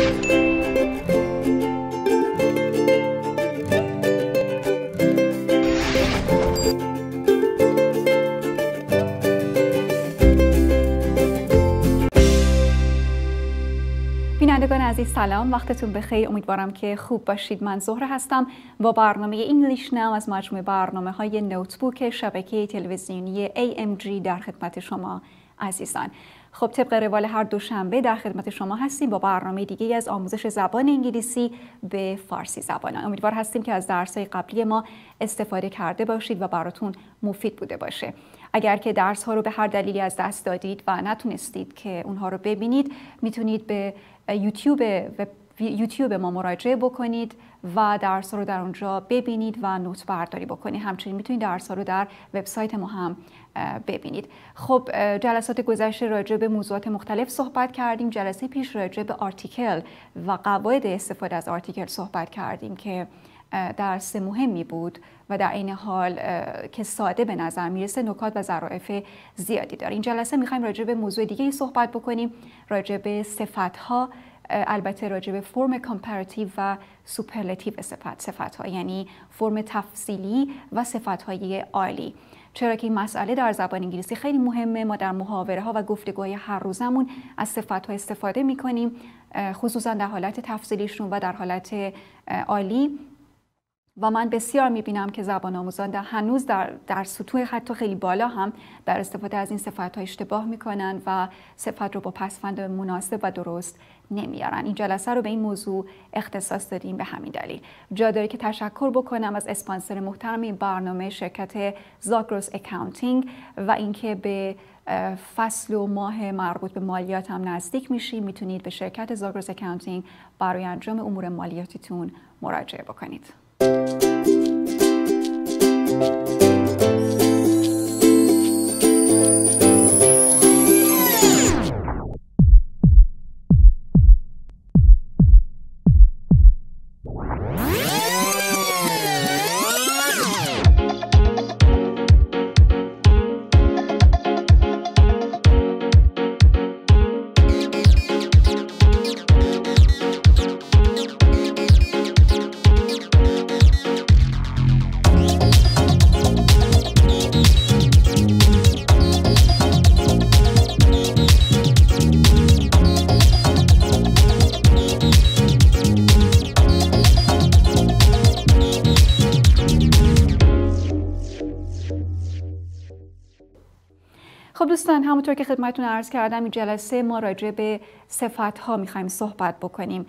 بینندگان عزیز سلام وقتتون بخیر امیدوارم که خوب باشید من زهره هستم با برنامه انگلیش نو از مجموع برنامه های نوتبوک شبکه تلویزیونی AMG در خدمت شما عزیزان خب طبق روال هر دوشنبه در خدمت شما هستیم با برنامه دیگه از آموزش زبان انگلیسی به فارسی زبانان امیدوار هستیم که از های قبلی ما استفاده کرده باشید و براتون مفید بوده باشه اگر که درس ها رو به هر دلیلی از دست دادید و نتونستید که اونها رو ببینید میتونید به یوتیوب یوتیوب ما مراجعه بکنید و درس رو در اونجا ببینید و نوت برداری بکنید همچنین میتونید درس رو در وبسایت ما هم ببینید خب جلسات گذشته راجع به موضوعات مختلف صحبت کردیم جلسه پیش راجع به آرتیکل و قواعد استفاده از آرتیکل صحبت کردیم که درس مهمی بود و در این حال که ساده به نظر میرسه نکات و ظرافت زیادی داره این جلسه میخوایم راجع به موضوع دیگه ای صحبت بکنیم راجع به ها، البته راجع به فرم کامپراتیو و سوپرلتیو صفت صفت ها یعنی فرم تفصیلی و صفت های عالی چرا که این مسئله در زبان انگلیسی خیلی مهمه ما در محاوره ها و گفتگوهای هر روزمون از صفت ها استفاده می کنیم خصوصا در حالت تفصیلیشون و در حالت عالی و من بسیار میبینم که زبان آموزان در هنوز در, در سطوح حتی خیلی بالا هم در استفاده از این صفت ها اشتباه میکنن و صفت رو با پسفند مناسب و درست نمیارن این جلسه رو به این موضوع اختصاص دادیم به همین دلیل جا داره که تشکر بکنم از اسپانسر محترم این برنامه شرکت زاگروس اکاونتینگ و اینکه به فصل و ماه مربوط به مالیات هم نزدیک میشیم میتونید به شرکت زاگروس اکاونتینگ برای انجام امور مالیاتیتون مراجعه بکنید Música دوستان همونطور که خدمتون عرض کردم این جلسه ما راجع به صفت ها میخوایم صحبت بکنیم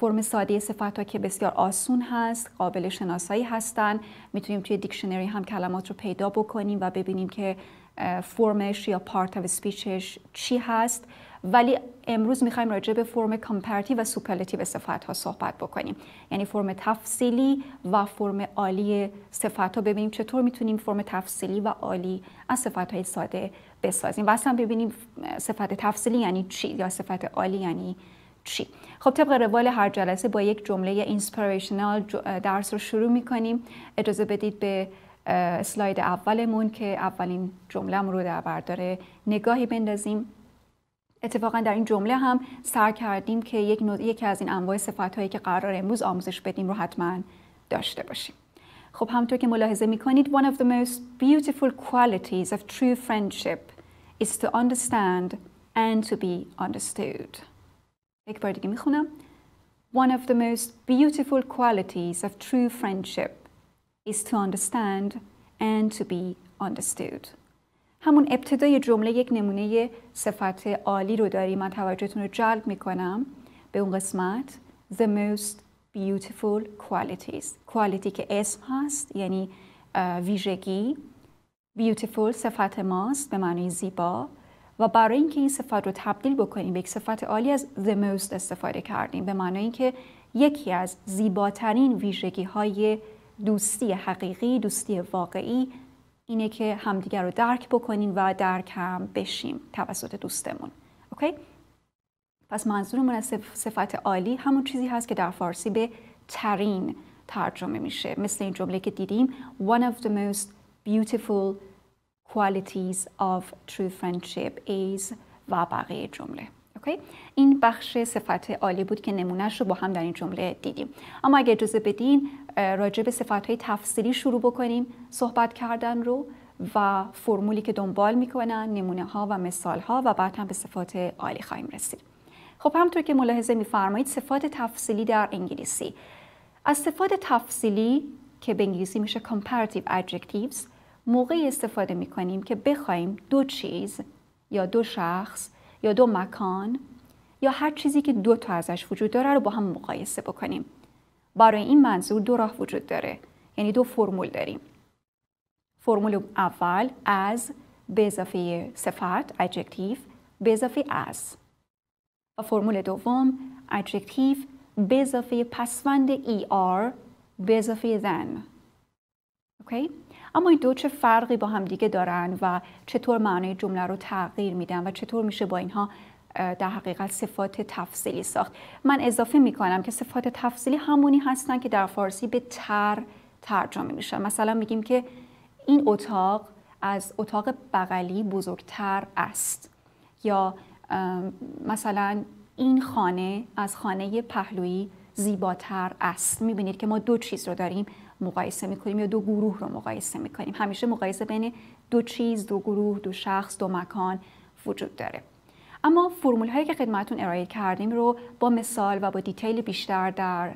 فرم ساده صفت ها که بسیار آسون هست قابل شناسایی هستن میتونیم توی دیکشنری هم کلمات رو پیدا بکنیم و ببینیم که فرمش یا پارت و سپیچش چی هست ولی امروز میخوایم راجع به فرم کامپرتی و به صفت ها صحبت بکنیم یعنی فرم تفصیلی و فرم عالی صفت ها ببینیم چطور میتونیم فرم تفصیلی و عالی از صفت های ساده بسازیم و اصلا ببینیم صفت تفصیلی یعنی چی یا صفت عالی یعنی چی خب طبق روال هر جلسه با یک جمله اینسپیریشنال درس رو شروع میکنیم اجازه بدید به سلاید اولمون که اولین جمله رو در برداره نگاهی بندازیم اتفاقا در این جمله هم سر کردیم که یک یکی از این انواع صفت هایی که قرار امروز آموزش بدیم رو حتما داشته باشیم خب همطور که ملاحظه می کنید one of the most beautiful qualities of true friendship is to understand and to be understood یک بار دیگه می خونم One of the most beautiful qualities of true friendship is to understand and to be understood. همون ابتدای جمله یک نمونه صفت عالی رو داریم من توجهتون رو جلب می کنم به اون قسمت The most beautiful qualities quality که اسم هست یعنی ویژگی beautiful صفت ماست به معنی زیبا و برای اینکه این صفت رو تبدیل بکنیم به یک صفت عالی از the most استفاده کردیم به معنی اینکه یکی از زیباترین ویژگی های دوستی حقیقی دوستی واقعی اینه که همدیگر رو درک بکنیم و درک هم بشیم توسط دوستمون اوکی پس منظورمون از صفت عالی همون چیزی هست که در فارسی به ترین ترجمه میشه مثل این جمله که دیدیم one of the most beautiful qualities of true friendship is و بقیه جمله این بخش صفت عالی بود که نمونهش رو با هم در این جمله دیدیم اما اگه اجازه بدین راجع به صفت های تفصیلی شروع بکنیم صحبت کردن رو و فرمولی که دنبال میکنن نمونه ها و مثال ها و بعد هم به صفات عالی خواهیم رسید خب همطور که ملاحظه میفرمایید صفات تفصیلی در انگلیسی از صفات تفصیلی که به انگلیسی میشه comparative adjectives موقعی استفاده میکنیم که بخوایم دو چیز یا دو شخص یا دو مکان یا هر چیزی که دو تا ازش وجود داره رو با هم مقایسه بکنیم برای این منظور دو راه وجود داره یعنی دو فرمول داریم فرمول اول از به اضافه صفت adjective به اضافه از و فرمول دوم adjective به اضافه پسوند er به اضافه زن اوکی؟ اما این دو چه فرقی با هم دیگه دارن و چطور معنی جمله رو تغییر میدن و چطور میشه با اینها در حقیقت صفات تفصیلی ساخت من اضافه میکنم که صفات تفصیلی همونی هستن که در فارسی به تر ترجمه میشن مثلا میگیم که این اتاق از اتاق بغلی بزرگتر است یا مثلا این خانه از خانه پهلویی زیباتر است میبینید که ما دو چیز رو داریم مقایسه میکنیم یا دو گروه رو مقایسه میکنیم همیشه مقایسه بین دو چیز دو گروه دو شخص دو مکان وجود داره اما فرمول هایی که خدمتون ارائه کردیم رو با مثال و با دیتیل بیشتر در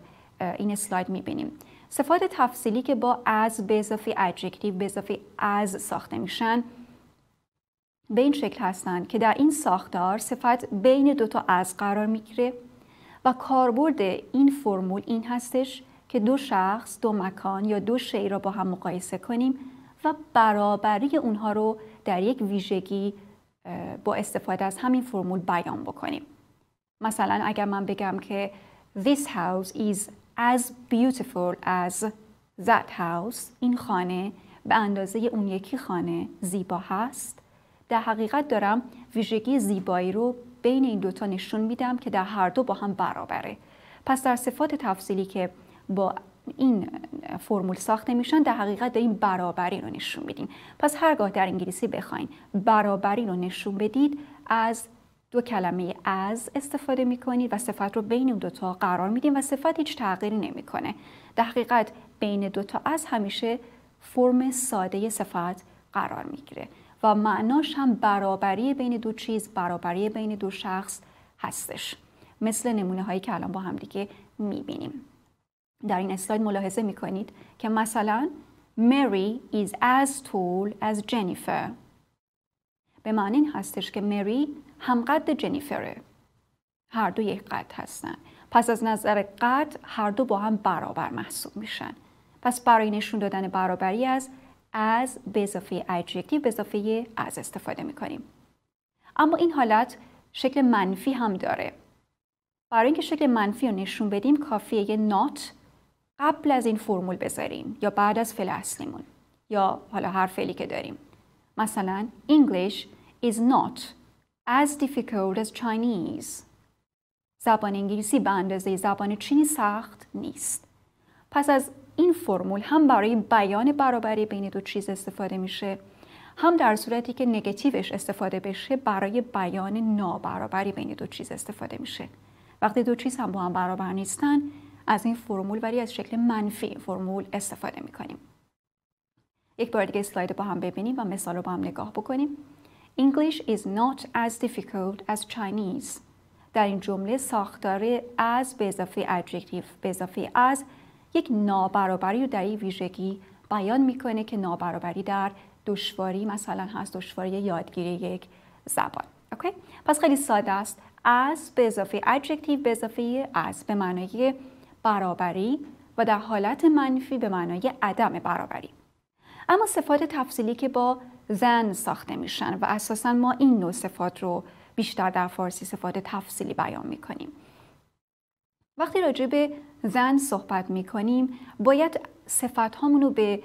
این اسلاید میبینیم صفات تفصیلی که با از به اضافه ادجکتیو به اضافه از ساخته میشن به این شکل هستند که در این ساختار صفت بین دو تا از قرار میگیره و کاربرد این فرمول این هستش که دو شخص، دو مکان یا دو شی را با هم مقایسه کنیم و برابری اونها رو در یک ویژگی با استفاده از همین فرمول بیان بکنیم. مثلا اگر من بگم که This house is as beautiful as that house این خانه به اندازه اون یکی خانه زیبا هست در حقیقت دارم ویژگی زیبایی رو بین این دوتا نشون میدم که در هر دو با هم برابره پس در صفات تفصیلی که با این فرمول ساخته میشن در حقیقت این برابری رو نشون میدیم پس هرگاه در انگلیسی بخواین برابری رو نشون بدید از دو کلمه از استفاده میکنید و صفت رو بین اون دوتا قرار میدیم و صفت هیچ تغییری نمیکنه در حقیقت بین دوتا از همیشه فرم ساده صفت قرار میگیره و معناش هم برابری بین دو چیز برابری بین دو شخص هستش مثل نمونه هایی که الان با هم دیگه میبینیم در این اسلاید ملاحظه میکنید که مثلا Mary is as tall as Jennifer به معنی این هستش که مری همقد جنیفره هر دو یک قد هستن پس از نظر قد هر دو با هم برابر محسوب میشن پس برای نشون دادن برابری از از به اضافه adjective به اضافه از استفاده می کنیم. اما این حالت شکل منفی هم داره. برای اینکه شکل منفی رو نشون بدیم کافیه یه نات قبل از این فرمول بذاریم یا بعد از فعل اصلیمون یا حالا هر فعلی که داریم. مثلا English is not as difficult as Chinese. زبان انگلیسی به اندازه زبان چینی سخت نیست. پس از این فرمول هم برای بیان برابری بین دو چیز استفاده میشه هم در صورتی که نگتیوش استفاده بشه برای بیان نابرابری بین دو چیز استفاده میشه وقتی دو چیز هم با هم برابر نیستن از این فرمول ولی از شکل منفی فرمول استفاده میکنیم یک بار دیگه اسلاید با هم ببینیم و مثال رو با هم نگاه بکنیم English is not as difficult as Chinese در این جمله ساختار از به اضافه adjective به اضافه از یک نابرابری و در این ویژگی بیان میکنه که نابرابری در دشواری مثلا هست دشواری یادگیری یک زبان اوکی پس خیلی ساده است از به اضافه ادجکتیو به اضافه از به معنای برابری و در حالت منفی به معنای عدم برابری اما صفات تفصیلی که با زن ساخته میشن و اساسا ما این نوع صفات رو بیشتر در فارسی صفات تفصیلی بیان میکنیم وقتی راجع به زن صحبت می کنیم باید صفت رو به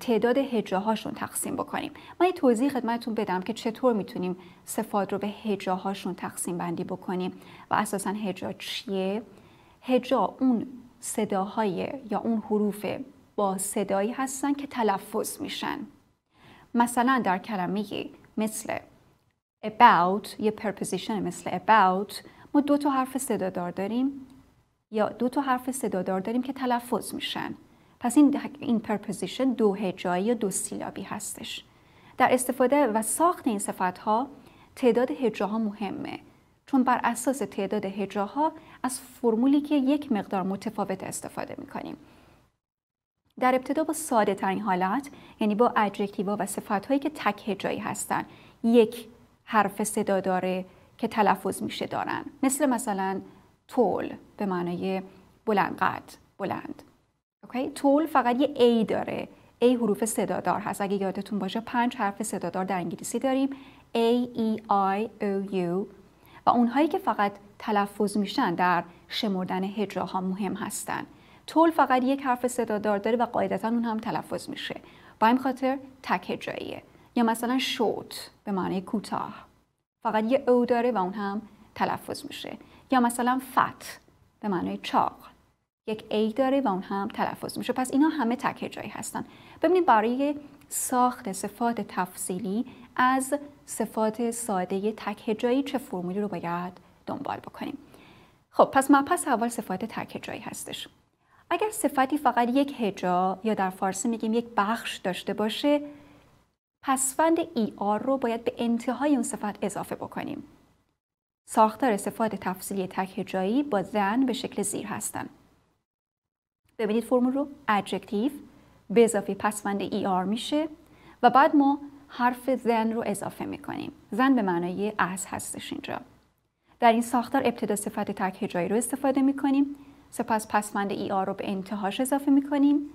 تعداد هجاهاشون هاشون تقسیم بکنیم من یه توضیح خدمتتون بدم که چطور میتونیم صفات رو به هجاهاشون هاشون تقسیم بندی بکنیم و اساسا هجا چیه هجا اون صداهای یا اون حروف با صدایی هستن که تلفظ میشن مثلا در کلمه مثل about یه پرپوزیشن مثل about ما دو تا حرف صدادار داریم یا دو تا حرف صدادار داریم که تلفظ میشن پس این این پرپوزیشن دو هجایی یا دو سیلابی هستش در استفاده و ساخت این صفت ها تعداد هجاها مهمه چون بر اساس تعداد هجاها از فرمولی که یک مقدار متفاوت استفاده میکنیم در ابتدا با ساده ترین حالت یعنی با ادجکتیوها و صفت هایی که تک هجایی هستن یک حرف صدا داره که تلفظ میشه دارن مثل مثلا تول به معنای بلند قد بلند اوکی تول فقط یه ای داره ای حروف صدادار هست اگه یادتون باشه پنج حرف صدادار در انگلیسی داریم A, E, I, O, U و اونهایی که فقط تلفظ میشن در شمردن هجراها مهم هستن تول فقط یک حرف صدادار داره و قاعدتا اون هم تلفظ میشه با این خاطر تک هجاییه یا مثلا شوت به معنی کوتاه فقط یه او داره و اون هم تلفظ میشه یا مثلا فت به معنای چاق یک ای داره و اون هم تلفظ میشه پس اینا همه تک هجایی هستن ببینید برای ساخت صفات تفصیلی از صفات ساده تک هجایی چه فرمولی رو باید دنبال بکنیم خب پس پس اول صفات تک هجایی هستش اگر صفتی فقط یک هجا یا در فارسی میگیم یک بخش داشته باشه پسفند ای آر رو باید به انتهای اون صفت اضافه بکنیم ساختار استفاده تفصیلی تک جایی با زن به شکل زیر هستند. ببینید فرمول رو ادجکتیو به اضافه پسوند ER میشه و بعد ما حرف زن رو اضافه میکنیم. زن به معنای از هستش اینجا. در این ساختار ابتدا صفت تک جایی رو استفاده میکنیم. سپس پسوند آر e رو به انتهاش اضافه میکنیم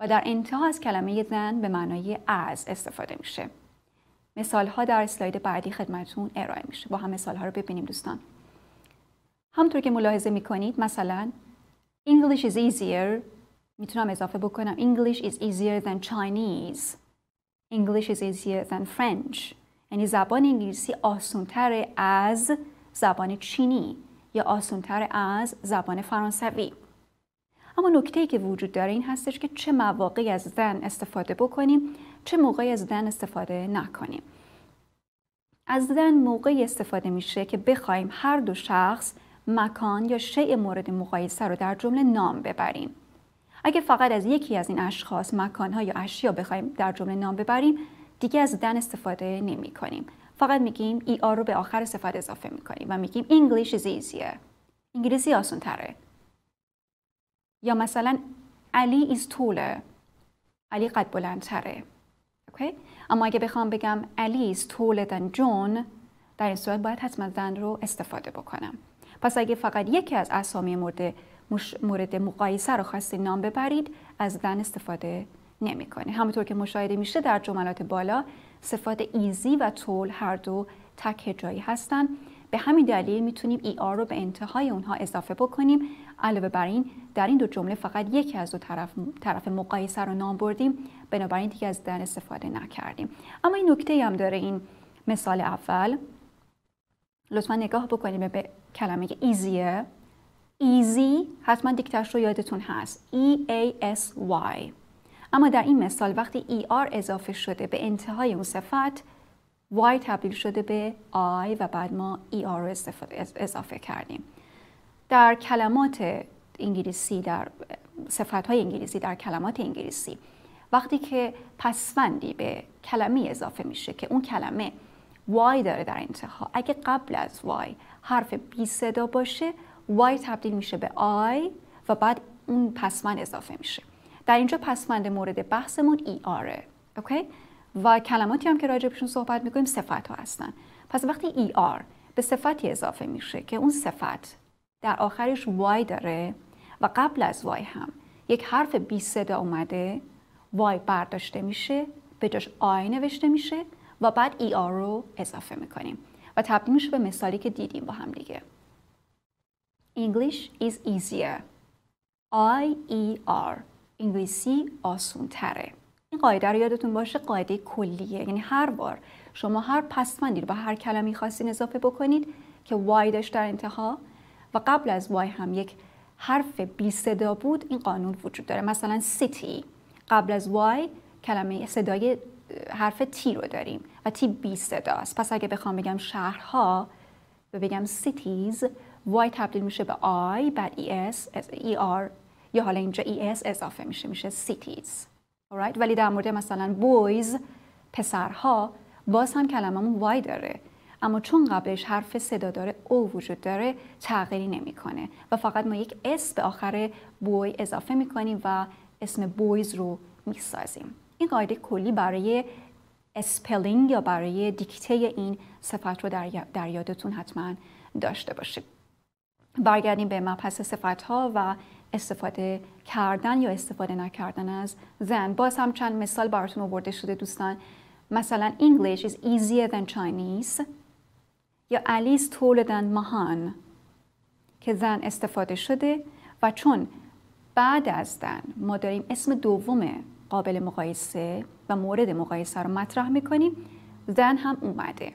و در انتها از کلمه زن به معنای از استفاده میشه. مثال ها در اسلاید بعدی خدمتون ارائه میشه با هم مثال ها رو ببینیم دوستان همطور که ملاحظه میکنید مثلا English is easier میتونم اضافه بکنم English is easier than Chinese English is easier than French یعنی زبان انگلیسی آسونتر از زبان چینی یا آسونتر از زبان فرانسوی اما نکته ای که وجود داره این هستش که چه مواقعی از زن استفاده بکنیم چه موقعی از زن استفاده نکنیم از دن موقعی استفاده میشه که بخوایم هر دو شخص مکان یا شیء مورد مقایسه رو در جمله نام ببریم اگه فقط از یکی از این اشخاص مکانها یا اشیا بخوایم در جمله نام ببریم دیگه از دن استفاده نمی کنیم فقط میگیم ای e آر رو به آخر صفت اضافه میکنیم و میگیم English is انگلیسی آسان تره یا مثلا علی ایز طوله علی قد بلندتره اوکی؟ اما اگه بخوام بگم علی ایز طوله دن جون در این صورت باید حتما دن رو استفاده بکنم پس اگه فقط یکی از اسامی مورد مورد مقایسه رو خواستی نام ببرید از دن استفاده نمیکنه همونطور که مشاهده میشه در جملات بالا صفات ایزی و طول هر دو تک جایی هستند. به همین دلیل میتونیم ای e آر رو به انتهای اونها اضافه بکنیم علاوه بر این در این دو جمله فقط یکی از دو طرف, طرف مقایسه رو نام بردیم بنابراین دیگه از دن استفاده نکردیم اما این نکته هم داره این مثال اول لطفا نگاه بکنیم به کلمه ایزیه ایزی حتما دیکترش رو یادتون هست ای ای اس وای اما در این مثال وقتی ای e آر اضافه شده به انتهای اون صفت وای تبدیل شده به آی و بعد ما ای e آر رو استفاده اضافه کردیم در کلمات انگلیسی در صفت های انگلیسی در کلمات انگلیسی وقتی که پسوندی به کلمه اضافه میشه که اون کلمه وای داره در انتها اگه قبل از وای حرف بی صدا باشه وای تبدیل میشه به آی و بعد اون پسوند اضافه میشه در اینجا پسوند مورد بحثمون ای آره اوکی؟ و کلماتی هم که راجبشون صحبت میکنیم صفت ها هستن پس وقتی ای آر به صفتی اضافه میشه که اون صفت در آخرش وای داره و قبل از وای هم یک حرف بی صدا اومده وای برداشته میشه به جاش آی نوشته میشه و بعد ای آر رو اضافه میکنیم و تبدیل میشه به مثالی که دیدیم با هم دیگه English is easier I E R انگلیسی آسون تره این قاعده رو یادتون باشه قاعده کلیه یعنی هر بار شما هر پسمندی رو به هر کلمی خواستین اضافه بکنید که وای داشت در انتها و قبل از وای هم یک حرف بی صدا بود این قانون وجود داره مثلا سیتی قبل از وای کلمه صدای حرف تی رو داریم و تی بی است پس اگه بخوام بگم شهرها و بگم سیتیز وای تبدیل میشه به آی بعد ای اس ای آر یا حالا اینجا ای اس اضافه میشه میشه سیتیز right? ولی در مورد مثلا بویز پسرها باز هم کلممون وای داره اما چون قبلش حرف صدا داره او وجود داره تغییری نمیکنه و فقط ما یک اس به آخر بوی اضافه میکنیم و اسم بویز رو میسازیم این قاعده کلی برای اسپلینگ یا برای دیکته این صفت رو در یادتون حتما داشته باشید برگردیم به مبحث صفت ها و استفاده کردن یا استفاده نکردن از زن باز هم چند مثال براتون آورده شده دوستان مثلا English is easier than Chinese یا الیس تولدن مهان که زن استفاده شده و چون بعد از دن ما داریم اسم دوم قابل مقایسه و مورد مقایسه رو مطرح میکنیم زن هم اومده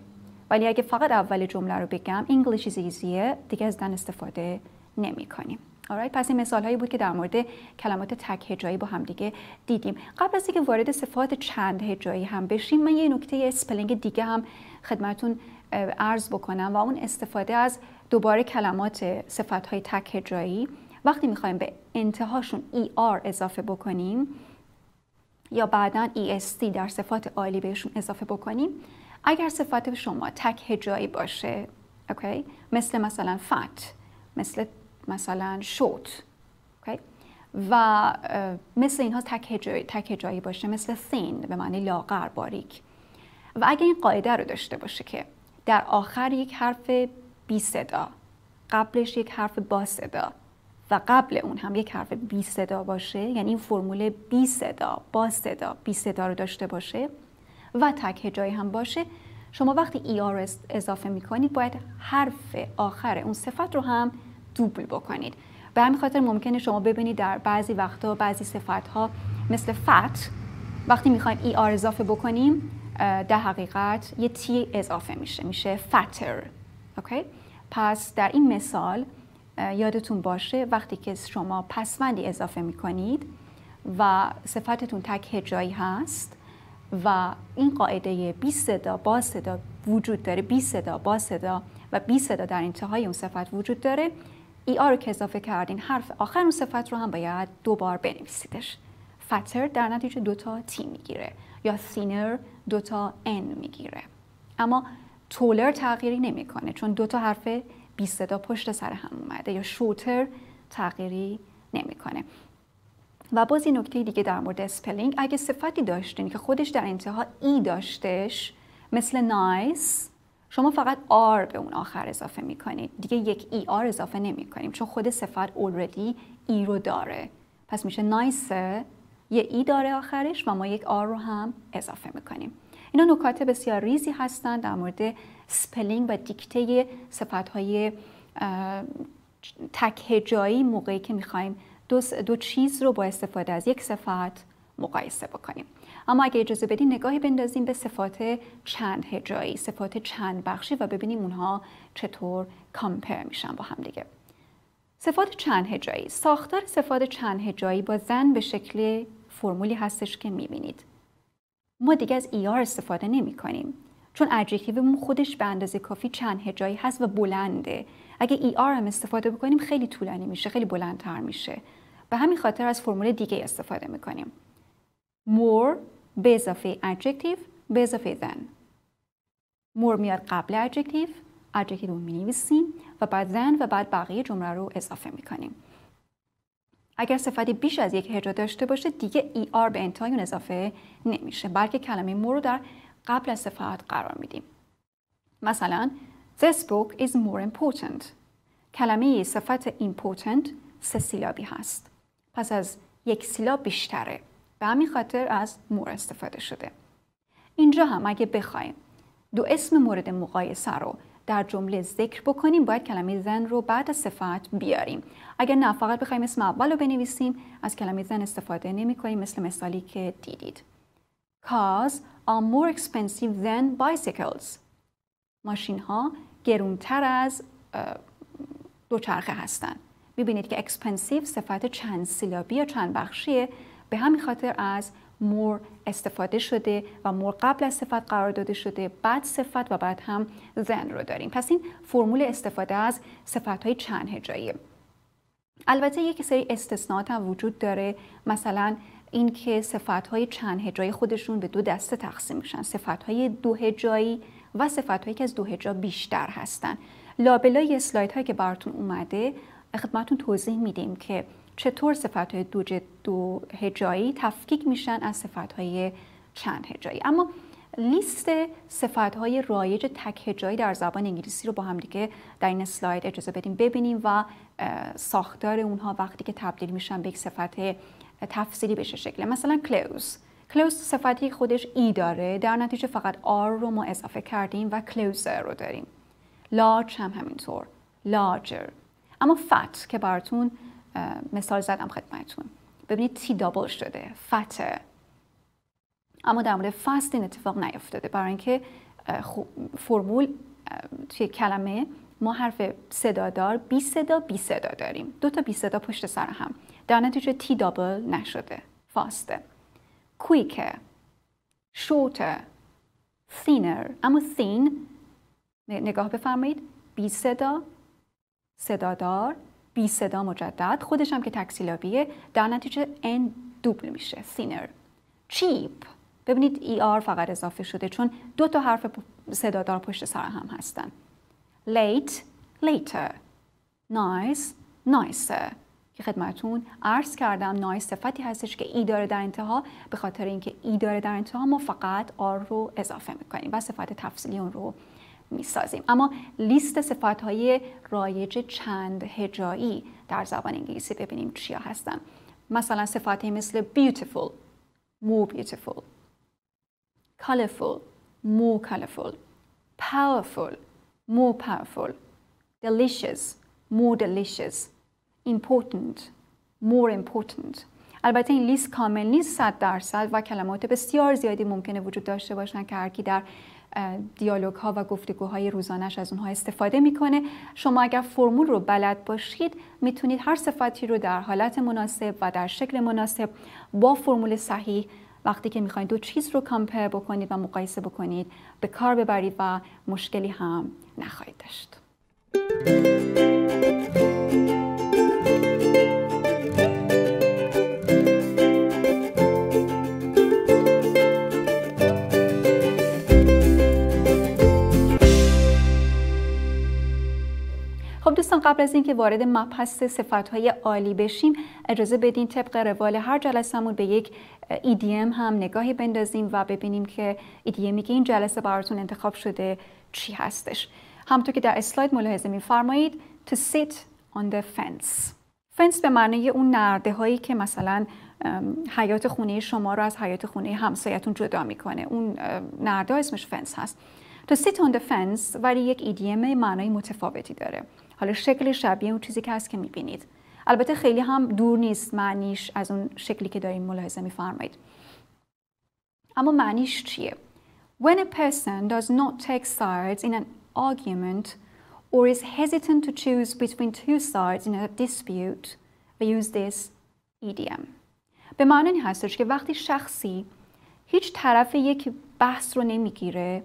ولی اگه فقط اول جمله رو بگم انگلیش زیزیه دیگه از دن استفاده نمی کنیم پس این مثال هایی بود که در مورد کلمات تک هجایی با هم دیگه دیدیم قبل از اینکه وارد صفات چند هجایی هم بشیم من یه نکته اسپلینگ دیگه هم خدمتون ارز بکنم و اون استفاده از دوباره کلمات صفت های تک جایی وقتی میخوایم به انتهاشون آر e اضافه بکنیم یا بعدا استی e در صفات عالی بهشون اضافه بکنیم اگر صفات شما تک هجایی باشه اوکی مثل مثلا فت مثل مثلا شوت اوکی و مثل اینها تک هجایی تک باشه مثل سین به معنی لاغر باریک و اگر این قاعده رو داشته باشه که در آخر یک حرف بی صدا قبلش یک حرف با صدا و قبل اون هم یک حرف بی صدا باشه یعنی این فرمول بی صدا با صدا بی صدا رو داشته باشه و تک جایی هم باشه شما وقتی ER اضافه کنید باید حرف آخر اون صفت رو هم دوبل بکنید به همین خاطر ممکنه شما ببینید در بعضی وقتها بعضی صفت ها مثل فت وقتی میخوایم ER اضافه بکنیم در حقیقت یه تی اضافه میشه میشه فتر اوکی؟ پس در این مثال یادتون باشه وقتی که شما پسوندی اضافه میکنید و صفتتون تک هجایی هست و این قاعده بی صدا با صدا وجود داره بی صدا با صدا و بی صدا در انتهای اون صفت وجود داره ای آر رو که اضافه کردین حرف آخر اون صفت رو هم باید دوبار بنویسیدش فتر در نتیجه دوتا تی میگیره یا سینر دوتا ان میگیره اما تولر تغییری نمیکنه چون دوتا حرف بی صدا پشت سر هم اومده یا شوتر تغییری نمیکنه و باز این نکته دیگه در مورد اسپلینگ اگه صفتی داشتین که خودش در انتها ای داشتش مثل نایس شما فقط آر به اون آخر اضافه میکنید دیگه یک ای آر اضافه نمیکنیم چون خود صفت اولردی ای رو داره پس میشه نایس یه ای داره آخرش و ما یک آر رو هم اضافه میکنیم اینا نکات بسیار ریزی هستن در مورد سپلینگ و دیکته صفت های هجایی موقعی که میخوایم دو, دو چیز رو با استفاده از یک صفت مقایسه بکنیم اما اگه اجازه بدین نگاهی بندازیم به صفات چند هجایی صفات چند بخشی و ببینیم اونها چطور کامپر میشن با هم دیگه صفات چند هجایی ساختار صفات چند هجایی با زن به شکل فرمولی هستش که میبینید ما دیگه از ER استفاده نمی کنیم چون ادجکتیومون خودش به اندازه کافی چند هجایی هست و بلنده اگه ER هم استفاده بکنیم خیلی طولانی میشه خیلی بلندتر میشه به همین خاطر از فرمول دیگه استفاده میکنیم more به اضافه adjective به اضافه then. more میاد قبل adjective adjective رو نویسیم و بعد then و بعد بقیه جمله رو اضافه میکنیم اگر صفت بیش از یک هجا داشته باشه دیگه ای e آر به انتهایون اضافه نمیشه بلکه کلمه مو رو در قبل از صفت قرار میدیم مثلا This book is more important کلمه صفت important سه سیلابی هست پس از یک سیلاب بیشتره به همین خاطر از مور استفاده شده اینجا هم اگه بخوایم دو اسم مورد مقایسه رو در جمله ذکر بکنیم باید کلمه زن رو بعد از صفت بیاریم اگر نه فقط بخوایم اسم اول رو بنویسیم از کلمه زن استفاده نمی کنیم مثل مثالی که دیدید cars are more expensive than bicycles ماشین ها گرونتر از دوچرخه هستند ببینید که expensive صفت چند سیلابی یا چند بخشیه به همین خاطر از مور استفاده شده و مور قبل از صفت قرار داده شده بعد صفت و بعد هم زن رو داریم پس این فرمول استفاده از صفت های چند هجاییه البته یک سری استثناءات هم وجود داره مثلا اینکه صفت های چند هجایی خودشون به دو دسته تقسیم میشن صفت های دو هجایی و صفت هایی که از دو هجا بیشتر هستن لابلای اسلاید هایی که براتون اومده خدمتون توضیح میدیم که چطور صفت های دو, دو هجایی تفکیک میشن از صفت های چند هجایی اما لیست صفت های رایج تک هجایی در زبان انگلیسی رو با هم دیگه در این اسلاید اجازه بدیم ببینیم و ساختار اونها وقتی که تبدیل میشن به یک صفت تفصیلی بشه شکله مثلا کلوز کلوز صفتی خودش ای داره در نتیجه فقط آر رو ما اضافه کردیم و کلوزر رو داریم لارج هم همینطور larger اما فت که براتون مثال زدم خدمتون ببینید تی دابل شده فته اما در مورد فست این اتفاق نیفتاده برای اینکه فرمول توی کلمه ما حرف صدادار بی صدا بی صدا داریم دو تا بی صدا پشت سر هم در نتیجه تی دابل نشده فاسته کویکه شوته سینر اما سین نگاه بفرمایید بی صدا صدادار بی صدا مجدد خودش هم که تکسیلابیه در نتیجه ان دوبل میشه سینر چیپ ببینید ای e آر فقط اضافه شده چون دو تا حرف صدادار پشت سر هم هستن لیت later نایس nice, که خدمتون عرض کردم نایس صفتی هستش که ای e داره در انتها به خاطر اینکه ای e داره در انتها ما فقط آر رو اضافه میکنیم و صفت تفصیلی اون رو میسازیم اما لیست صفات های رایج چند هجایی در زبان انگلیسی ببینیم چیا هستن مثلا صفاتی مثل beautiful more beautiful colorful more colorful powerful more powerful delicious more delicious important more important البته این لیست کامل نیست صد درصد و کلمات بسیار زیادی ممکنه وجود داشته باشن که هرکی در دیالوگ ها و گفتگوهای روزانش از اونها استفاده میکنه شما اگر فرمول رو بلد باشید میتونید هر صفتی رو در حالت مناسب و در شکل مناسب با فرمول صحیح وقتی که میخواید دو چیز رو کامپر بکنید و مقایسه بکنید به کار ببرید و مشکلی هم نخواهید داشت خب دوستان قبل از اینکه وارد مبحث های عالی بشیم اجازه بدین طبق روال هر جلسهمون به یک ایدیم e هم نگاهی بندازیم و ببینیم که ایدیمی e که این جلسه براتون انتخاب شده چی هستش همطور که در اسلاید ملاحظه میفرمایید to sit on the fence فنس به معنی اون نرده هایی که مثلا حیات خونه شما رو از حیات خونه همسایتون جدا میکنه اون نرده اسمش فنس هست تو sit on the fence ولی یک ایدیم e معنای متفاوتی داره حالا شکل شبیه اون چیزی که هست که میبینید البته خیلی هم دور نیست معنیش از اون شکلی که دارین ملاحظه میفرمایید اما معنیش چیه When a person does not take sides in an argument or is hesitant to choose between two sides in a dispute, we use this idiom. به معنی هستش که وقتی شخصی هیچ طرف یک بحث رو نمیگیره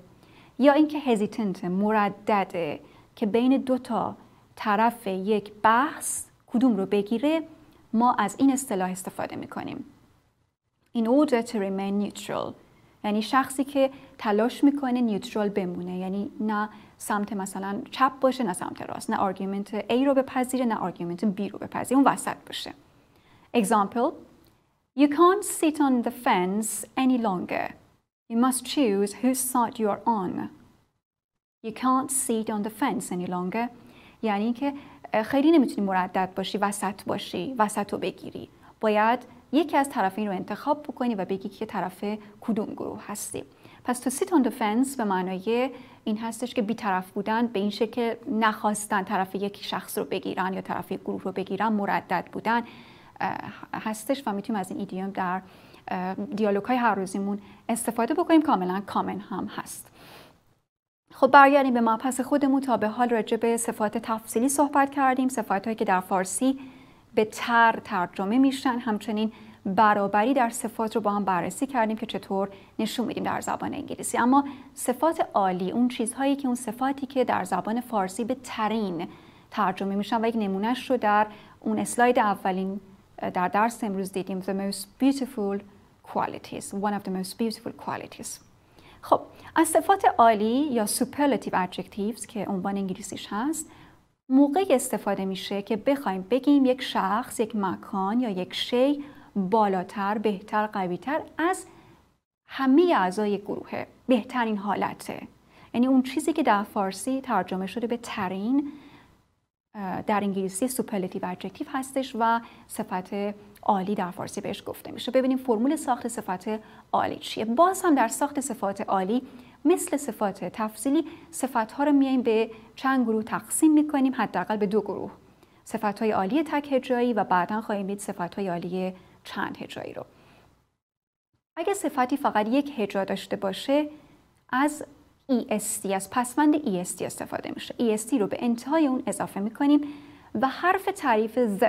یا اینکه هزیتنت مردده که بین دو تا طرف یک بحث کدوم رو بگیره ما از این اصطلاح استفاده میکنیم In order to remain neutral یعنی شخصی که تلاش میکنه نیوترال بمونه یعنی نه سمت مثلا چپ باشه نه سمت راست نه آرگومنت A رو بپذیره نه آرگومنت B رو بپذیره اون وسط باشه Example You can't sit on the fence any longer. You must choose whose side you are on. You can't sit on the fence any longer. یعنی اینکه خیلی نمیتونی مردد باشی وسط باشی وسط رو بگیری باید یکی از طرفین رو انتخاب بکنی و بگی که طرف کدوم گروه هستی پس تو سیت آن دفنس به معنای این هستش که بیطرف بودن به این شکل نخواستن طرف یکی شخص رو بگیرن یا طرف یک گروه رو بگیرن مردد بودن هستش و میتونیم از این ایدیوم در دیالوگ های هر روزیمون استفاده بکنیم کاملا کامن هم هست خب برگردیم به مبحث خودمون تا به حال راجع به صفات تفصیلی صحبت کردیم صفات هایی که در فارسی به تر ترجمه میشن همچنین برابری در صفات رو با هم بررسی کردیم که چطور نشون میدیم در زبان انگلیسی اما صفات عالی اون چیزهایی که اون صفاتی که در زبان فارسی به ترین ترجمه میشن و یک نمونهش رو در اون اسلاید اولین در درس امروز دیدیم the most beautiful qualities one of the most beautiful qualities خب از صفات عالی یا superlative adjectives که عنوان انگلیسیش هست موقعی استفاده میشه که بخوایم بگیم یک شخص، یک مکان یا یک شی بالاتر، بهتر، قویتر از همه اعضای گروهه، بهترین حالته یعنی اون چیزی که در فارسی ترجمه شده به ترین در انگلیسی superlative ادجکتیو هستش و صفت عالی در فارسی بهش گفته میشه ببینیم فرمول ساخت صفات عالی چیه باز هم در ساخت صفات عالی مثل صفات تفصیلی صفات ها رو میایم به چند گروه تقسیم میکنیم حداقل به دو گروه صفتهای های عالی تک هجایی و بعدا خواهیم دید صفتهای های عالی چند هجایی رو اگه صفتی فقط یک هجا داشته باشه از EST از پسمند EST استفاده میشه EST رو به انتهای اون اضافه میکنیم و حرف تعریف ز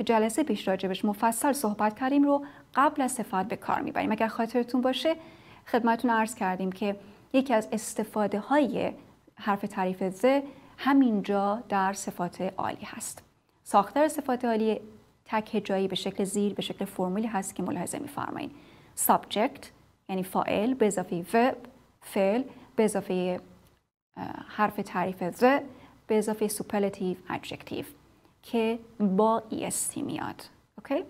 که جلسه پیش راجبش مفصل صحبت کردیم رو قبل از صفات به کار میبریم اگر خاطرتون باشه خدمتون عرض کردیم که یکی از استفاده های حرف تعریف ز همینجا در صفات عالی هست ساختار صفات عالی تک جایی به شکل زیر به شکل فرمولی هست که ملاحظه میفرمایید subject یعنی فاعل به اضافه verb فعل به اضافه حرف تعریف ز به اضافه Superlative adjective که با ایستی e میاد اوکی؟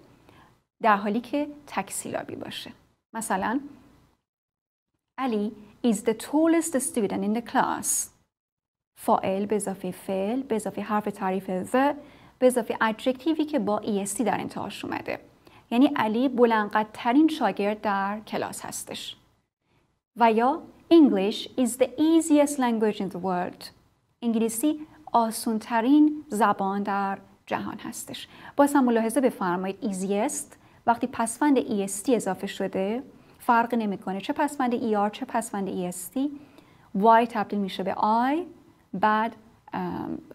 در حالی که تکسیلابی باشه مثلا علی is the tallest student in the class فائل به اضافه فعل به اضافه حرف تعریف ز به اضافه ادجکتیوی که با EST در انتهاش اومده یعنی علی ترین شاگرد در کلاس هستش و یا English is the easiest language in the world انگلیسی آسونترین زبان در جهان هستش باز هم ملاحظه بفرمایید ایزیست e وقتی پسفند EST اضافه شده فرق نمیکنه چه پسفند ER چه پسفند EST Y تبدیل میشه به آی بعد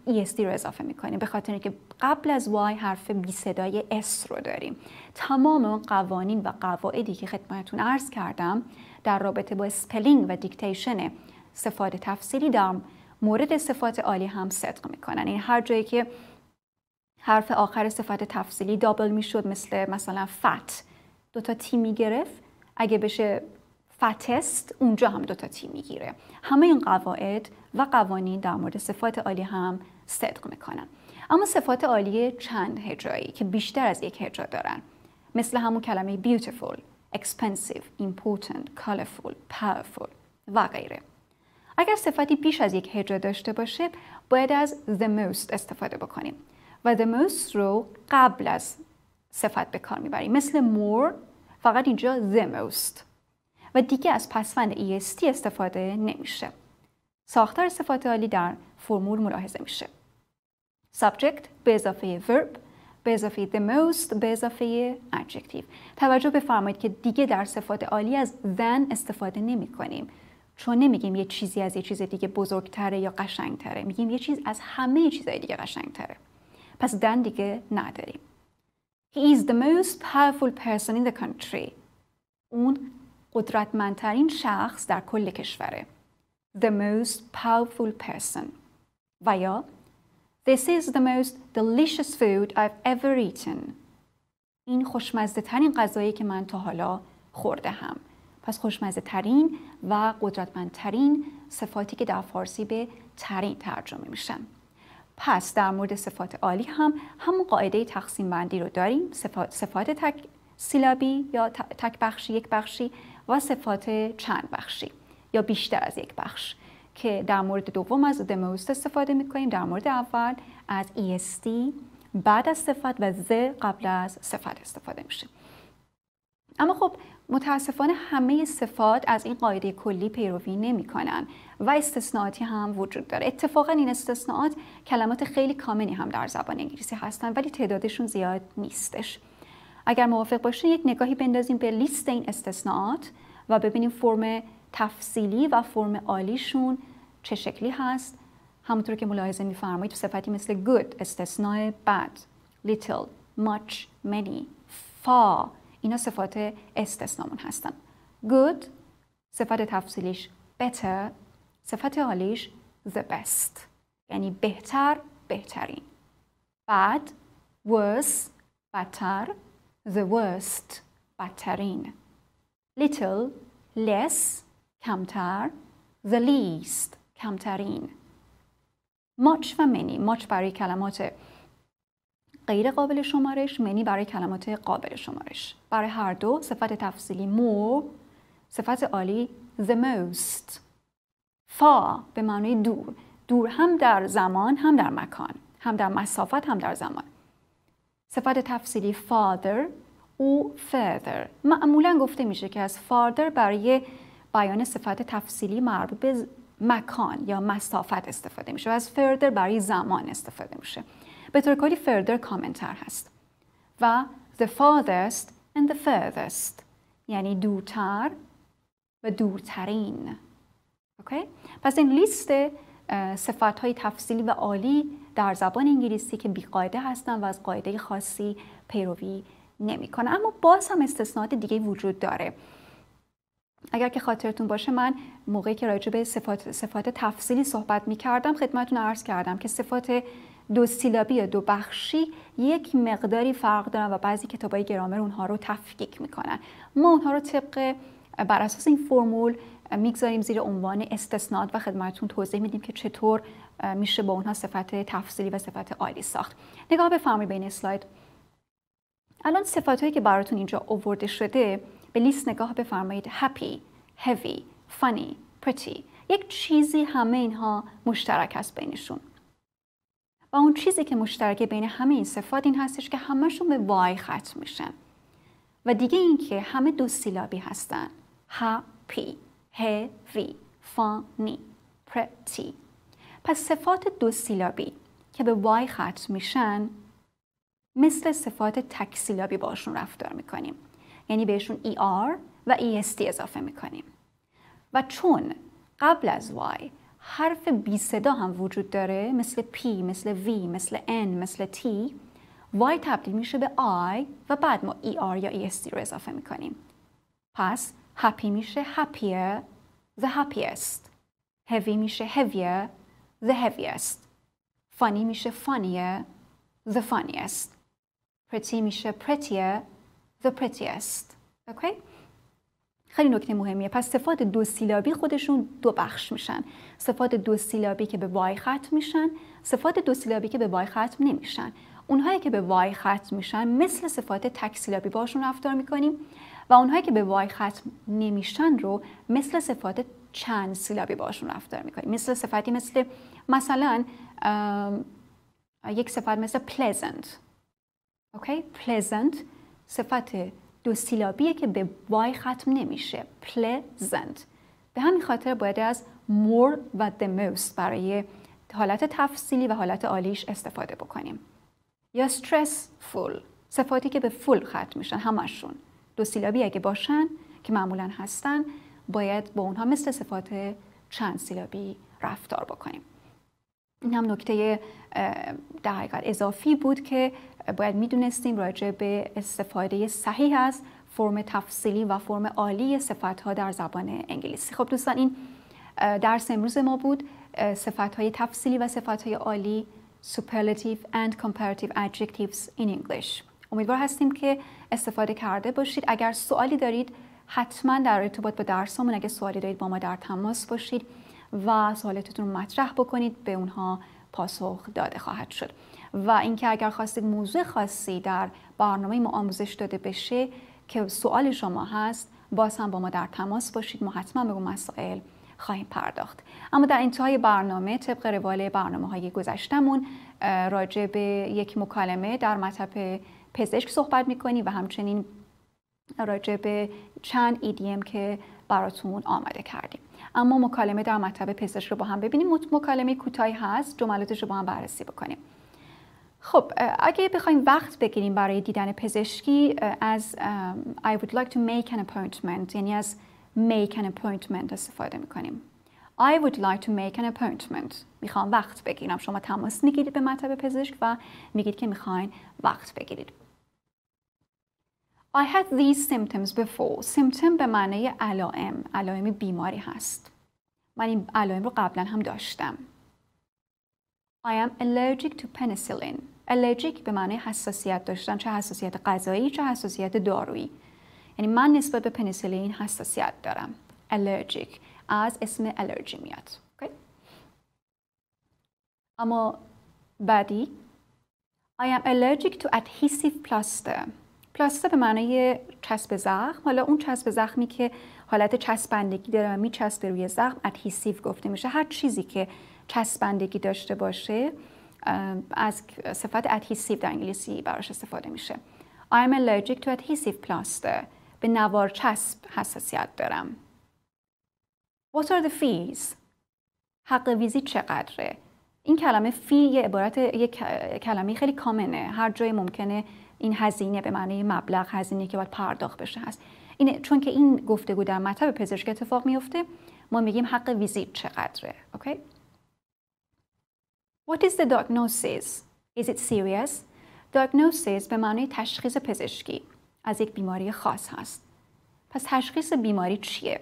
EST رو اضافه میکنیم به خاطر اینکه قبل از وای حرف بی صدای اس رو داریم تمام اون قوانین و قواعدی که خدمتتون عرض کردم در رابطه با سپلینگ و دیکتیشن استفاده تفسیری در مورد صفات عالی هم صدق میکنن این یعنی هر جایی که حرف آخر صفت تفصیلی دابل میشد مثل مثلا فت تا تی میگرفت اگه بشه فتست اونجا هم تا تی میگیره همه این قواعد و قوانین در مورد صفات عالی هم صدق میکنن اما صفات عالی چند هجایی که بیشتر از یک هجا دارن مثل همون کلمه beautiful, expensive, important, colorful, powerful و غیره اگر صفتی بیش از یک هجا داشته باشه باید از the most استفاده بکنیم و the most رو قبل از صفت به کار میبریم مثل more فقط اینجا the most و دیگه از پسوند est استفاده نمیشه ساختار صفات عالی در فرمول ملاحظه میشه subject به اضافه verb به اضافه the most به اضافه adjective توجه بفرمایید که دیگه در صفات عالی از than استفاده نمی کنیم چون نمیگیم یه چیزی از یه چیز دیگه بزرگتره یا قشنگتره میگیم یه چیز از همه چیزهای دیگه قشنگتره پس دن دیگه نداریم He is the most powerful person in the country. اون قدرتمندترین شخص در کل کشوره. The most powerful person. و یا This is the most delicious food I've ever eaten. این خوشمزه ترین غذایی که من تا حالا خورده هم. پس خوشمزه ترین و قدرتمندترین صفاتی که در فارسی به ترین ترجمه میشن پس در مورد صفات عالی هم همون قاعده تقسیم بندی رو داریم صفات, صفات تک سیلابی یا تک بخشی یک بخشی و صفات چند بخشی یا بیشتر از یک بخش که در مورد دوم از دموست استفاده میکنیم در مورد اول از EST بعد از صفت و ز قبل از صفت استفاده میشه اما خب متاسفانه همه صفات از این قاعده کلی پیروی نمی کنن و استثناءاتی هم وجود داره اتفاقا این استثناءات کلمات خیلی کامنی هم در زبان انگلیسی هستن ولی تعدادشون زیاد نیستش اگر موافق باشین یک نگاهی بندازیم به لیست این استثناءات و ببینیم فرم تفصیلی و فرم عالیشون چه شکلی هست همونطور که ملاحظه میفرمایید صفتی مثل good استثناء bad little much many far اینا صفات استثنامون هستن good صفت تفصیلیش better صفت عالیش. the best یعنی بهتر بهترین bad worse بدتر the worst بدترین little less کمتر the least کمترین much و many much برای کلمات غیر قابل شمارش منی برای کلمات قابل شمارش برای هر دو صفت تفصیلی more صفت عالی the most far به معنی دور دور هم در زمان هم در مکان هم در مسافت هم در زمان صفت تفصیلی father او further معمولا گفته میشه که از farther برای بیان صفت تفصیلی مربوط به مکان یا مسافت استفاده میشه و از further برای زمان استفاده میشه به طور کلی further کامنتر هست و the farthest and the furthest یعنی دورتر و دورترین پس این لیست صفت های تفصیلی و عالی در زبان انگلیسی که بیقاعده هستن و از قاعده خاصی پیروی نمیکنه اما باز هم استثنات دیگه وجود داره اگر که خاطرتون باشه من موقعی که راجع به صفات, صفات تفصیلی صحبت می کردم خدمتون عرض کردم که صفات دو سیلابی یا دو بخشی یک مقداری فرق دارن و بعضی های گرامر اونها رو تفکیک میکنن ما اونها رو طبق بر اساس این فرمول میگذاریم زیر عنوان استثنات و خدمتون توضیح میدیم که چطور میشه با اونها صفت تفصیلی و صفت عالی ساخت نگاه بفرمایید به این اسلاید الان صفات هایی که براتون اینجا اوورده شده به لیست نگاه بفرمایید happy, heavy, funny, pretty یک چیزی همه اینها مشترک است بینشون اون چیزی که مشترک بین همه این صفات این هستش که همشون به وای ختم میشن و دیگه اینکه همه دو سیلابی هستن ها پی ه وی پس صفات دو سیلابی که به وای ختم میشن مثل صفات تک سیلابی باشون رفتار میکنیم یعنی بهشون ای آر و ای اضافه میکنیم و چون قبل از وای حرف بی صدا هم وجود داره مثل P مثل V مثل N مثل T وای تبدیل میشه به I و بعد ما ER یا EST رو اضافه میکنیم پس happy میشه happier the happiest heavy میشه heavier the heaviest funny میشه funnier the funniest pretty میشه prettier the prettiest okay خیلی نکته مهمیه پس صفات دو سیلابی خودشون دو بخش میشن صفات دو سیلابی که به وای ختم میشن صفات دو سیلابی که به وای ختم نمیشن اونهایی که به وای ختم میشن مثل صفات تک سیلابی باشون رفتار میکنیم و اونهایی که به وای ختم نمیشن رو مثل صفات چند سیلابی باشون رفتار میکنیم مثل صفتی مثل مثلا یک صفت مثل pleasant okay? pleasant صفت دو سیلابیه که به وای ختم نمیشه pleasant به همین خاطر باید از more و the most برای حالت تفصیلی و حالت عالیش استفاده بکنیم یا stressful صفاتی که به فول ختم میشن همشون دو سیلابی اگه باشن که معمولا هستن باید با اونها مثل صفات چند سیلابی رفتار بکنیم این هم نکته در اضافی بود که باید میدونستیم راجع به استفاده صحیح از فرم تفصیلی و فرم عالی صفت ها در زبان انگلیسی خب دوستان این درس امروز ما بود صفت های تفصیلی و صفت های عالی superlative and comparative adjectives in English امیدوار هستیم که استفاده کرده باشید اگر سوالی دارید حتما در ارتباط با درسامون اگه سوالی دارید با ما در تماس باشید و سوالاتتون رو مطرح بکنید به اونها پاسخ داده خواهد شد و اینکه اگر خواستید موضوع خاصی در برنامه ما آموزش داده بشه که سوال شما هست باز هم با ما در تماس باشید ما حتما به اون مسائل خواهیم پرداخت اما در انتهای برنامه طبق روال برنامه های گذشتمون راجع به یک مکالمه در مطب پزشک صحبت میکنی و همچنین راجع به چند ایدیم که براتون آماده کردیم اما مکالمه در مطب پزشک رو با هم ببینیم مکالمه کوتاهی هست جملاتش رو با هم بررسی بکنیم خب اگه بخوایم وقت بگیریم برای دیدن پزشکی از I would like to make an appointment یعنی از make an appointment استفاده میکنیم I would like to make an appointment میخوام وقت بگیرم شما تماس نگیرید به مطب پزشک و میگید که میخواین وقت بگیرید I had these symptoms before symptom به معنی علائم علائم بیماری هست من این علائم رو قبلا هم داشتم I am allergic to penicillin. allergic به معنی حساسیت داشتن چه حساسیت غذایی چه حساسیت دارویی یعنی من نسبت به پنیسیلین حساسیت دارم allergic از اسم allergy میاد okay. اما بعدی I am allergic to adhesive plaster plaster به معنی چسب زخم حالا اون چسب زخمی که حالت چسبندگی داره و میچسبه روی زخم adhesive گفته میشه هر چیزی که چسبندگی داشته باشه از صفت ادهیسیو در انگلیسی براش استفاده میشه am allergic to adhesive plaster به نوار چسب حساسیت دارم What are the fees? حق ویزی چقدره؟ این کلمه فی یه عبارت یک کلمه خیلی کامنه هر جای ممکنه این هزینه به معنی مبلغ هزینه که باید پرداخت بشه هست این چون که این گفتگو در مطب پزشک اتفاق میفته ما میگیم حق ویزیت چقدره اوکی What is the diagnosis? Is it serious? Diagnosis به معنی تشخیص پزشکی از یک بیماری خاص هست. پس تشخیص بیماری چیه؟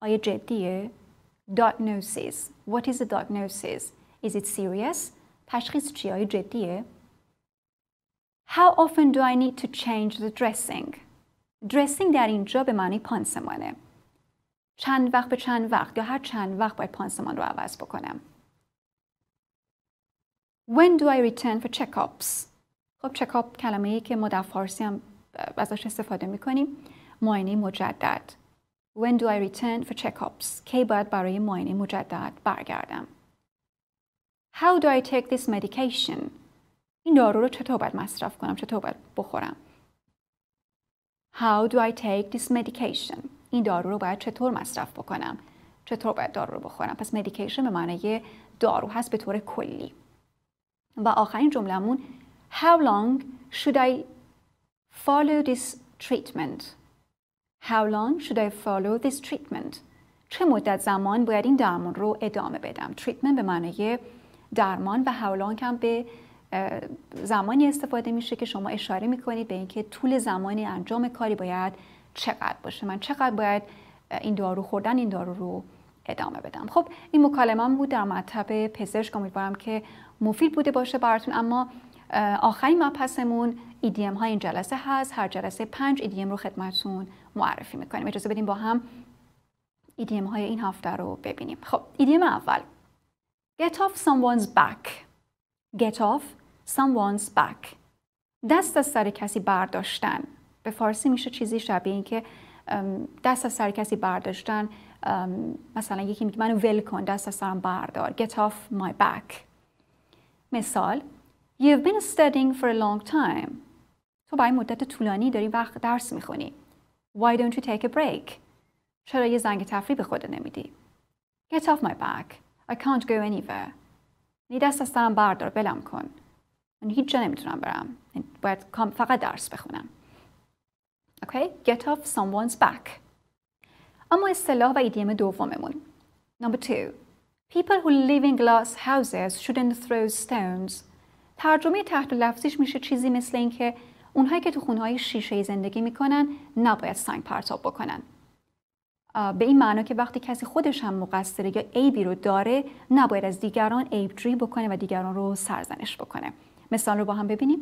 آیا جدیه؟ Diagnosis. What is the diagnosis? Is it serious? تشخیص چیه؟ آیا جدیه؟ How often do I need to change the dressing? Dressing در اینجا به معنی پانسمانه. چند وقت به چند وقت یا هر چند وقت باید پانسمان رو عوض بکنم. When do I return for checkups? خب چکاپ کلمه ای که ما در فارسی هم ازش استفاده میکنیم معاینه مجدد When do I return for checkups? کی باید برای معاینه مجدد برگردم؟ How do I take this medication? این دارو رو چطور باید مصرف کنم؟ چطور باید بخورم؟ How do I take this medication? این دارو رو باید چطور مصرف بکنم؟ چطور باید دارو رو بخورم؟ پس medication به معنی دارو هست به طور کلی. و آخرین جملهمون How should follow this treatment? How long should I follow this treatment? چه مدت زمان باید این درمان رو ادامه بدم؟ treatment به معنی درمان و how long هم به زمانی استفاده میشه که شما اشاره میکنید به اینکه طول زمانی انجام کاری باید چقدر باشه من چقدر باید این دارو خوردن این دارو رو ادامه بدم خب این مکالمه بود در مطب پزشک امیدوارم که مفید بوده باشه براتون اما آخرین مبحثمون ایدیم e های این جلسه هست هر جلسه پنج ایدیم e رو خدمتون معرفی میکنیم اجازه بدیم با هم ایدیم e های این هفته رو ببینیم خب ایدیم اول Get off someone's back Get off someone's back دست از سر کسی برداشتن به فارسی میشه چیزی شبیه این که دست از سر کسی برداشتن مثلا یکی میگه منو ول کن دست از سرم بردار Get off my back مثال You've been studying for a long time. تو برای مدت طولانی داری وقت درس میخونی. Why don't you take a break? چرا یه زنگ تفریح به خود نمیدی؟ Get off my back. I can't go anywhere. نی دست از سرم بردار بلم کن. من هیچ جا نمیتونم برم. باید فقط درس بخونم. Okay? Get off someone's back. اما اصطلاح و ایدیم دوممون. Number two. People who live in glass houses shouldn't throw stones. ترجمه تحت لفظیش میشه چیزی مثل اینکه اونهایی که تو خونه های شیشه ای زندگی میکنن نباید سنگ پرتاب بکنن. به این معنا که وقتی کسی خودش هم مقصره یا عیبی رو داره نباید از دیگران جوی بکنه و دیگران رو سرزنش بکنه. مثال رو با هم ببینیم.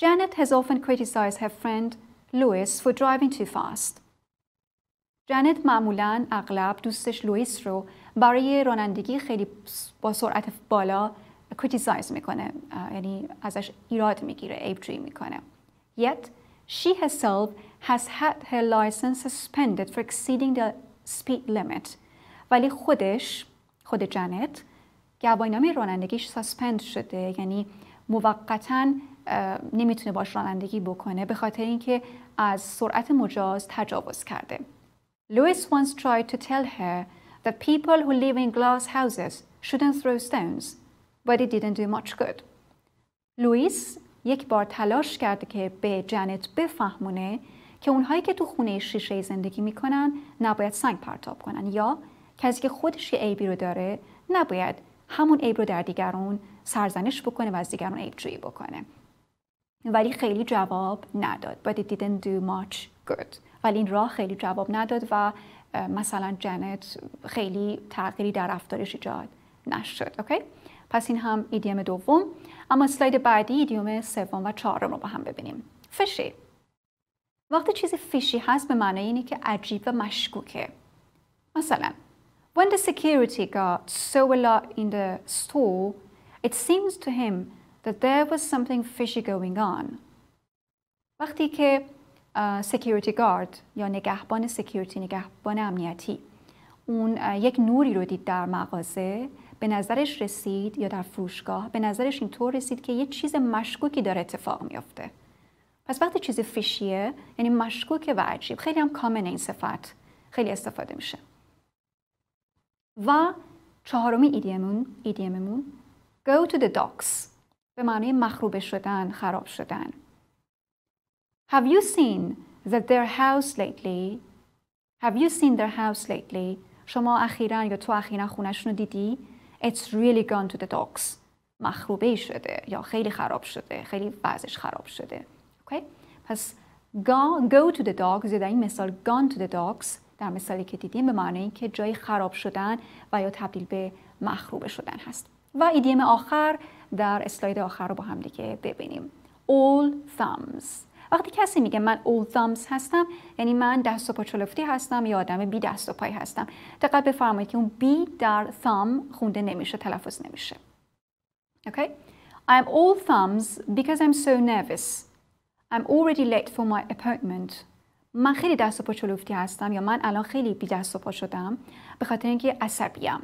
Janet has often criticized her friend Louis for driving too fast. جنت معمولا اغلب دوستش لوئیس رو برای رانندگی خیلی با سرعت بالا کریتیسایز میکنه یعنی ازش ایراد میگیره ایبجویی میکنه yet she herself has had her license suspended for exceeding the speed limit ولی خودش خود جنت گواهینامه رانندگیش ساسپند شده یعنی موقتا نمیتونه باش رانندگی بکنه به خاطر اینکه از سرعت مجاز تجاوز کرده. لوئیس once tried to tell her that people who live in glass houses shouldn't throw stones, but it didn't do much good. لوئیس یک بار تلاش کرده که به جنت بفهمونه که اونهایی که تو خونه شیشه زندگی میکنن نباید سنگ پرتاب کنن یا کسی که خودش یه عیبی رو داره نباید همون عیب رو در دیگرون سرزنش بکنه و از دیگرون عیب جویی بکنه ولی خیلی جواب نداد but it didn't do much good ولی این راه خیلی جواب نداد و مثلا جنت خیلی تغییری در رفتارش ایجاد نشد اوکی پس این هم ایدیوم دوم اما اسلاید بعدی ایدیوم سوم و چهارم رو با هم ببینیم فشی وقتی چیزی فیشی هست به معنی اینه که عجیب و مشکوکه مثلا When the security guard saw a lot in the store, it seems to him that there was something fishy going on. وقتی که سکیوریتی گارد یا نگهبان سکیوریتی نگهبان امنیتی اون یک نوری رو دید در مغازه به نظرش رسید یا در فروشگاه به نظرش اینطور رسید که یه چیز مشکوکی داره اتفاق میافته پس وقتی چیز فیشیه یعنی مشکوک و عجیب خیلی هم کامن این صفت خیلی استفاده میشه و چهارمی ایدیمون ایدیممون go to the docks به معنی مخروبه شدن خراب شدن Have you seen that their house lately? Have you seen their house lately? شما اخیرا یا تو اخیرا خونشون رو دیدی؟ It's really gone to the dogs. مخروبه شده یا خیلی خراب شده، خیلی وضعش خراب شده. Okay? پس go, go to the dogs یا در این مثال gone to the dogs در مثالی که دیدیم به معنی که جای خراب شدن و یا تبدیل به مخروبه شدن هست. و ایدیم آخر در اسلاید آخر رو با هم دیگه ببینیم. All thumbs وقتی کسی میگه من اول thumbs هستم یعنی من دست و پا چلفتی هستم یا آدم بی دست و پای هستم دقت بفرمایید که اون بی در thumb خونده نمیشه تلفظ نمیشه okay I'm all thumbs because I'm so nervous I'm already late for my appointment من خیلی دست و پا چلفتی هستم یا من الان خیلی بی دست و پا شدم به خاطر اینکه عصبیم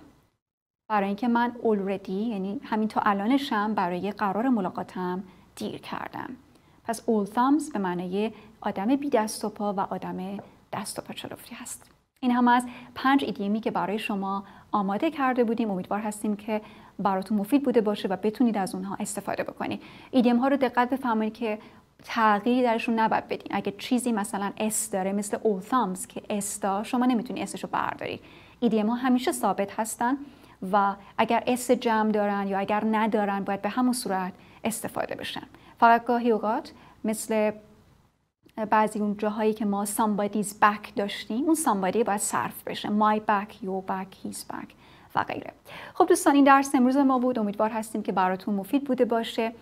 برای اینکه من already یعنی همین تا الانشم برای قرار ملاقاتم دیر کردم پس all thumbs به معنی آدم بی دست و پا و آدم دست و پا چلفتی هست این هم از پنج ایدیمی که برای شما آماده کرده بودیم امیدوار هستیم که براتون مفید بوده باشه و بتونید از اونها استفاده بکنید ایدیم ها رو دقت بفرمایید که تغییری درشون نباید بدین اگه چیزی مثلا اس داره مثل all thumbs که اس دار شما نمیتونید اسش رو بردارید ایدیم ها همیشه ثابت هستن و اگر اس جمع دارن یا اگر ندارن باید به همون صورت استفاده بشن فقط گاهی اوقات مثل بعضی اون جاهایی که ما somebody's back داشتیم اون somebody باید صرف بشه my back, your back, his back و غیره خب دوستان این درس امروز ما بود امیدوار هستیم که براتون مفید بوده باشه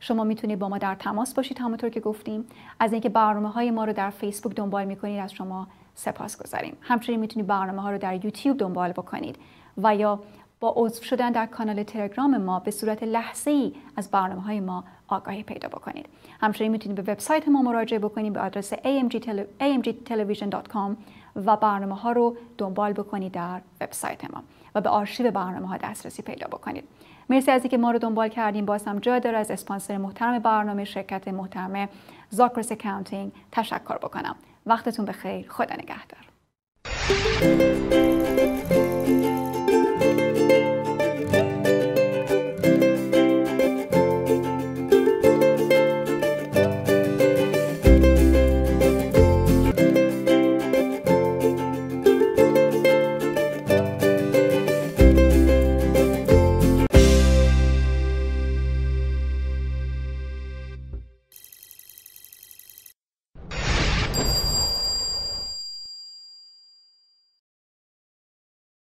شما میتونید با ما در تماس باشید همونطور که گفتیم از اینکه برنامه های ما رو در فیسبوک دنبال میکنید از شما سپاس گذاریم همچنین میتونید برنامه ها رو در یوتیوب دنبال بکنید و یا با عضو شدن در کانال تلگرام ما به صورت لحظه ای از برنامه های ما آگاهی پیدا بکنید همچنین میتونید به وبسایت ما مراجعه بکنید به آدرس amgtelevision.com و برنامه ها رو دنبال بکنید در وبسایت ما و به آرشیو برنامه ها دسترسی پیدا بکنید مرسی از اینکه ما رو دنبال کردیم باز هم داره از اسپانسر محترم برنامه شرکت محترم زاکرس اکاونتینگ تشکر بکنم وقتتون بخیر خدا نگهدار